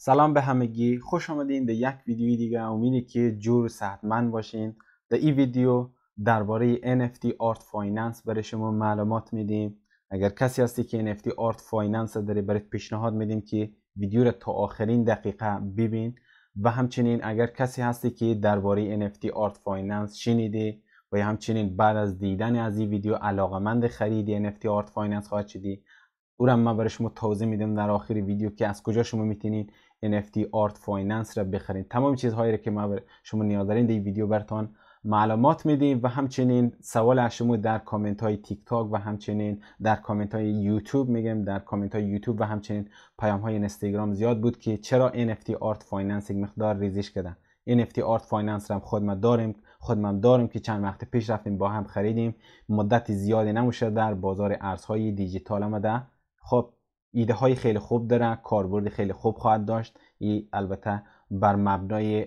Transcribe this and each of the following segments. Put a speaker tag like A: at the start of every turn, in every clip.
A: سلام به همگی خوش آمدین به یک ویدیوی دیگه امیدی که جور من باشین در این ویدیو درباره NFT Art Finance برای شما معلومات میدیم اگر کسی هستی که NFT Art Finance داره برات پیشنهاد میدیم که ویدیو رو تا آخرین دقیقه ببین و همچنین اگر کسی هستی که درباره NFT Art Finance شنیده و همچنین بعد از دیدن از این ویدیو علاقمند خرید NFT Art Finance خواهد شدی او را من برای شما توضیح میدم در آخر ویدیو که از کجا شما میتونید NFT آرت فایننس را بخرین تمام چیزهایی را که ما شما نیاز دارین در این ویدیو براتون معلومات میدیم و همچنین سوال از شما در کامنت های تیک تاک و همچنین در کامنت های یوتیوب میگم در کامنت های یوتیوب و همچنین پیام های اینستاگرام زیاد بود که چرا NFT آرت فایننس یک مقدار ریزش کردن NFT آرت فایننس را خود ما داریم خود داریم که چند وقت پیش رفتیم با هم خریدیم مدت زیادی نموشه در بازار ارزهای دیجیتال آمده خب ایده های خیلی خوب داره کاربرد خیلی خوب خواهد داشت ای البته بر مبنای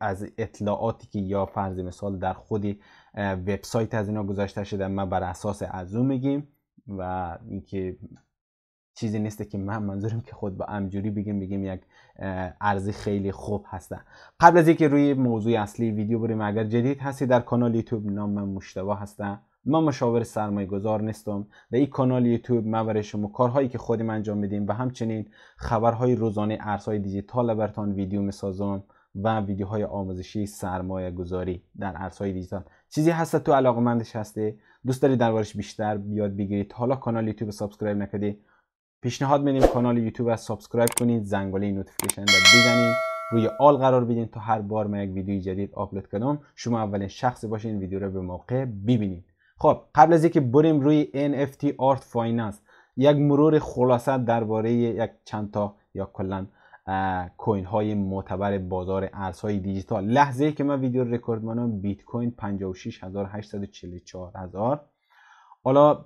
A: از اطلاعاتی که یا فرض مثال در خودی وبسایت از اینا گذاشته شده ما بر اساس از اون میگیم و اینکه چیزی نیست که من منظورم که خود با امجوری بگیم بگیم یک ارزی خیلی خوب هستن قبل از اینکه روی موضوع اصلی ویدیو بریم اگر جدید هستی در کانال یوتیوب نام من هستن هستم من مشاور سرمایه گذار نیستم و این کانال یوتیوب من برای شما کارهایی که خودم انجام میدیم و همچنین خبرهای روزانه ارزهای دیجیتال برتان ویدیو میسازم و ویدیوهای آموزشی سرمایه گذاری در ارزهای دیجیتال چیزی هست تو علاقه مندش هستی دوست داری دربارش بیشتر بیاد بگیرید حالا کانال یوتیوب سابسکرایب نکردی پیشنهاد میدیم کانال یوتیوب را سابسکرایب کنید زنگوله نوتیفیکیشن را بزنید روی آل قرار بدین تا هر بار من یک ویدیوی جدید آپلود کنم شما اولین شخصی باشین ویدیو رو به موقع ببینید خب قبل از اینکه بریم روی NFT Art Finance یک مرور خلاصه درباره یک چند تا یا کلا کوین های معتبر بازار ارزهای دیجیتال لحظه ای که من ویدیو رکورد بیت کوین 56844 هزار حالا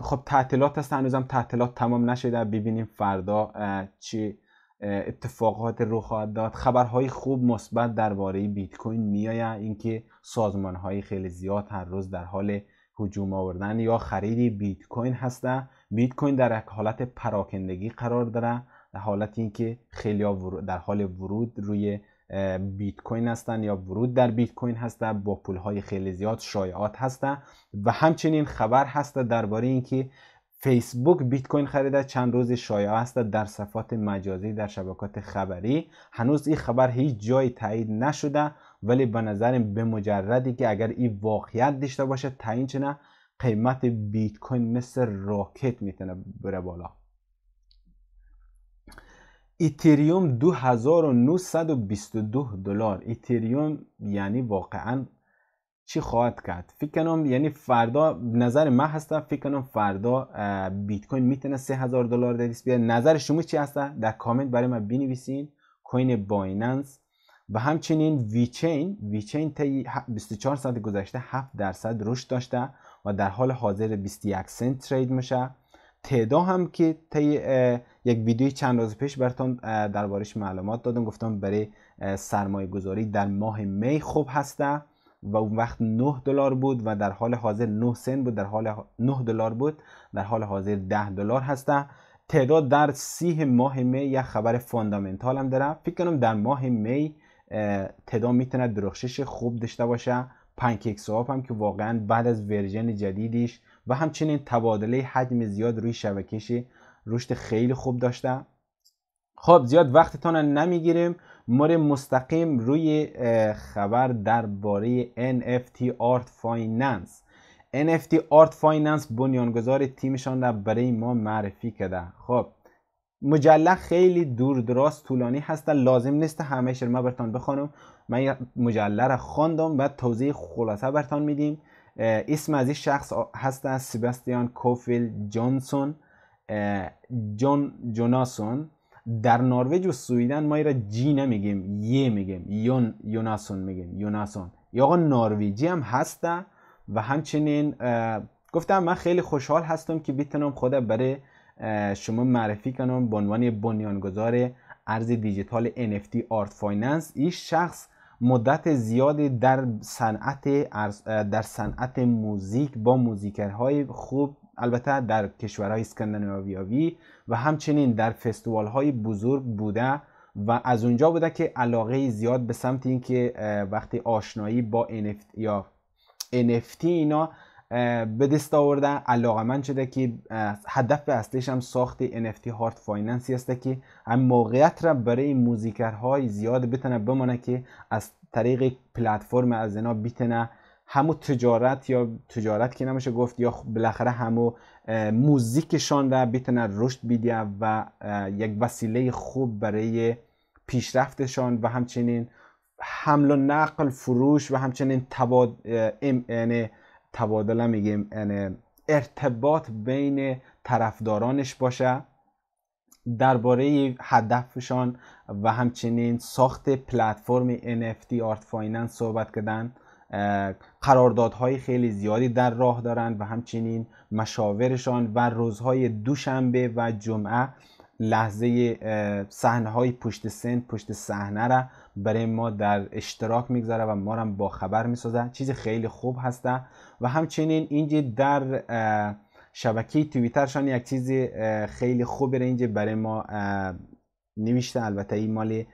A: خب تعطیلات هست هنوزم تعطیلات تمام نشده ببینیم فردا چه اتفاقات رو خواهد داد خبرهای خوب مثبت درباره بیت کوین میآید اینکه سازمان خیلی زیاد هر روز در حال هجوم آوردن یا خرید بیت کوین هستن بیت کوین در یک حالت پراکندگی قرار داره در حالت اینکه خیلی در حال ورود روی بیت کوین هستن یا ورود در بیت کوین هستن با پول های خیلی زیاد شایعات هستن و همچنین خبر هست درباره اینکه فیسبوک بیت کوین خریده چند روز شایع است در صفات مجازی در شبکات خبری هنوز این خبر هیچ جای تایید نشده ولی به نظرم به مجردی که اگر این واقعیت داشته باشه تعیین چنه قیمت بیت کوین مثل راکت میتونه بره بالا ایتریوم 2922 دلار ایتریوم یعنی واقعا چی خواهد کرد فکر کنم یعنی فردا نظر من هستم فکر کنم فردا بیت کوین میتونه 3000 دلار در بیاد نظر شما چی هست در کامنت برای من بنویسین کوین بایننس و همچنین ویچین ویچین تا 24 ساعت گذشته 7 درصد رشد داشته و در حال حاضر 21 سنت ترید میشه تدا هم که طی یک ویدیوی چند روز پیش براتون دربارش معلومات دادم گفتم برای سرمایه گذاری در ماه می خوب هسته و اون وقت 9 دلار بود و در حال حاضر 9 سنت بود در حال 9 دلار بود در حال حاضر 10 دلار هسته تعداد در سیه ماه می یک خبر فاندامنتال هم داره فکر کنم در ماه می تدا میتونه درخشش خوب داشته باشه پنکیک سواب هم که واقعا بعد از ورژن جدیدیش و همچنین تبادله حجم زیاد روی شبکهش رشد خیلی خوب داشته خب زیاد وقتتان نمیگیریم ما مستقیم روی خبر درباره NFT Art Finance NFT Art Finance بنیانگذار تیمشان را برای ما معرفی کرده خب مجله خیلی دور دراز طولانی هستن لازم نیست همه شرمه ما برتان بخونم من مجله را خوندم و توضیح خلاصه برتان میدیم اسم از این شخص هستن سیبستیان کوفیل جانسون جون جوناسون در نروژ و سویدن ما را جی نمیگیم یه میگیم یون یوناسون میگیم یوناسون یا نروژی هم هسته و همچنین گفتم من خیلی خوشحال هستم که بیتنم خدا برای شما معرفی کنم به عنوان بنیانگذار ارز دیجیتال NFT آرت فایننس این شخص مدت زیادی در صنعت در صنعت موزیک با موزیکرهای خوب البته در کشورهای اسکاندیناویاوی و همچنین در فستیوال های بزرگ بوده و از اونجا بوده که علاقه زیاد به سمت اینکه وقتی آشنایی با NFT یا NFT اینا به دست آوردن علاقه من شده که هدف اصلیش هم ساخت NFT هارت فایننسی است که هم موقعیت را برای موزیکرهای زیاد بتونه بمانه که از طریق پلتفرم از اینا بیتنه همو تجارت یا تجارت که نمیشه گفت یا بالاخره همو موزیکشان را بتونه رشد بیدیه و یک وسیله خوب برای پیشرفتشان و همچنین حمل و نقل فروش و همچنین تباد ام یعنی تبادله میگیم یعنی ارتباط بین طرفدارانش باشه درباره هدفشان و همچنین ساخت پلتفرم NFT آرت فایننس صحبت کردن قراردادهای خیلی زیادی در راه دارند و همچنین مشاورشان و روزهای دوشنبه و جمعه لحظه صحنه های پشت سن پشت صحنه را برای ما در اشتراک میگذاره و ما را با خبر میسازه چیز خیلی خوب هسته و همچنین اینجا در شبکه تویترشان یک چیز خیلی خوب را اینجا برای ما نوشته البته این مال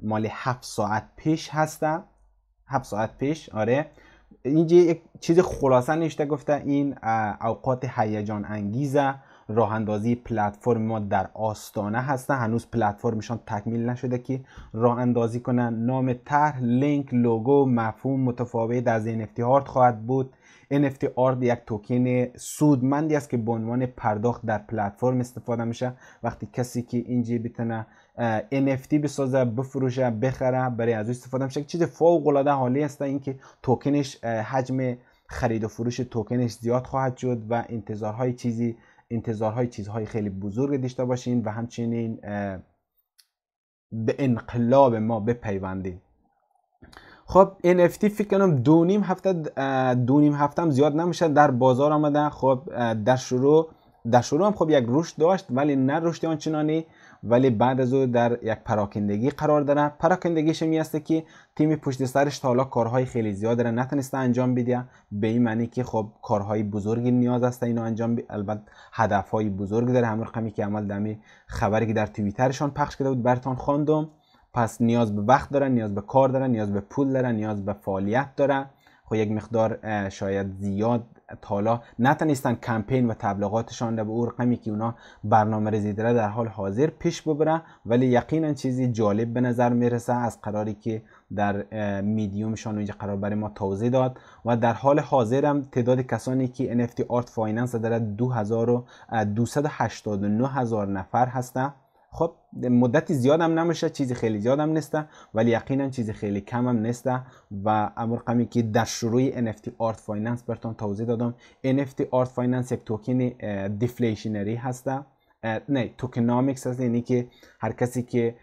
A: مال 7 ساعت پیش هسته 7 ساعت پیش آره اینجا یک چیز خلاصه نوشته گفته این اوقات هیجان انگیزه راه اندازی پلتفرم ما در آستانه هستن هنوز پلتفرمشان تکمیل نشده که راه اندازی کنن نام طرح لینک لوگو مفهوم متفاوت از NFT آرت خواهد بود NFT آرت یک توکن سودمندی است که به عنوان پرداخت در پلتفرم استفاده میشه وقتی کسی که اینجا بتونه NFT بسازه بفروشه بخره برای از استفاده میشه چیز فوق العاده حالی است اینکه توکنش حجم خرید و فروش توکنش زیاد خواهد شد و انتظارهای چیزی انتظارهای چیزهای خیلی بزرگ داشته باشین و همچنین به انقلاب ما بپیوندین خب NFT فکر کنم دو نیم هفته دو نیم هفته هم زیاد نمیشه در بازار آمدن خب در شروع در شروع هم خب یک رشد داشت ولی نه رشد آنچنانی ولی بعد از او در یک پراکندگی قرار داره پراکندگیش می است که تیم پشت سرش تا حالا کارهای خیلی زیاد را نتونسته انجام بده به این معنی که خب کارهای بزرگی نیاز است اینو انجام بی. البته هدفهای بزرگ داره همون رقمی که عمل دمی خبری که در توییترشان پخش کرده بود برتان خواندم پس نیاز به وقت داره نیاز به کار داره نیاز به پول داره نیاز به فعالیت داره. خب یک مقدار شاید زیاد تالا نتونستن کمپین و تبلیغاتشان رو به او رقمی که اونا برنامه ریزی داره در حال حاضر پیش ببره ولی یقینا چیزی جالب به نظر میرسه از قراری که در میدیومشان اینجا قرار برای ما توضیح داد و در حال حاضر هم تعداد کسانی که NFT آرت فایننس داره 2289 هزار نفر هستن خب مدتی زیادم نمیشه چیزی خیلی زیادم نیسته ولی یقینا چیزی خیلی کم هم نیسته و امر قمی که در شروع NFT Art Finance برتون توضیح دادم NFT Art Finance یک توکن دیفلیشنری هسته نه توکنامیکس هست یعنی که هر کسی که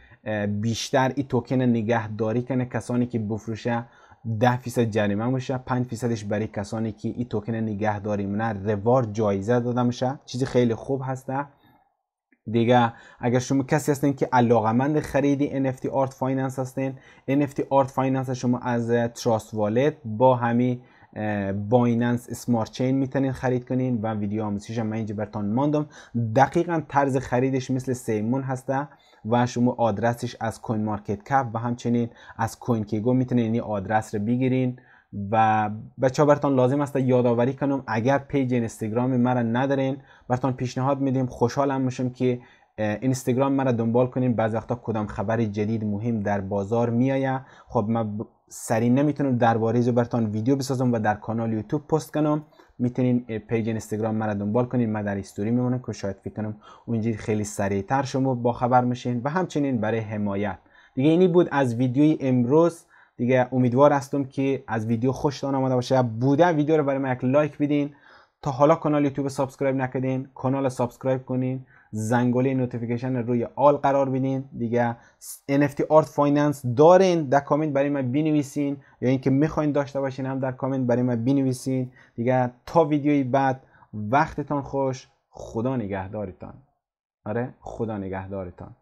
A: بیشتر این توکن نگهداری کنه کسانی که بفروشه 10 فیصد جریمه میشه 5 فیصدش برای کسانی که این توکن نگهداری نه روار جایزه داده میشه چیزی خیلی خوب هسته دیگه اگر شما کسی هستین که علاقمند خرید NFT آرت فایننس هستین NFT آرت فایننس شما از تراست Wallet با همی بایننس اسمارت چین میتونین خرید کنین و ویدیو آموزشیش من اینجا براتون ماندم دقیقا طرز خریدش مثل سیمون هسته و شما آدرسش از کوین مارکت کپ و همچنین از کوین کیگو میتونین این آدرس رو بگیرین و بچه ها برتان لازم است یادآوری کنم اگر پیج اینستاگرام مرا ندارین برتان پیشنهاد میدیم خوشحالم میشم که اینستاگرام مرا دنبال کنین بعض وقتا کدام خبر جدید مهم در بازار میایه خب من سری نمیتونم درباره برتان ویدیو بسازم و در کانال یوتیوب پست کنم میتونین پیج اینستاگرام مرا دنبال کنین من در استوری میمونم که شاید فکر کنم اونجوری خیلی سریعتر شما با خبر میشین و همچنین برای حمایت دیگه اینی بود از ویدیوی امروز دیگه امیدوار هستم که از ویدیو خوشتان آمده باشه بوده ویدیو رو برای من یک لایک بدین تا حالا کانال یوتیوب سابسکرایب نکردین کانال سابسکرایب کنین زنگوله نوتیفیکیشن روی آل قرار بدین دیگه NFT آرت فایننس دارین در کامنت برای من بنویسین یا اینکه میخواین داشته باشین هم در کامنت برای من بنویسین دیگه تا ویدیوی بعد وقتتان خوش خدا نگهدارتان آره خدا نگهدارتان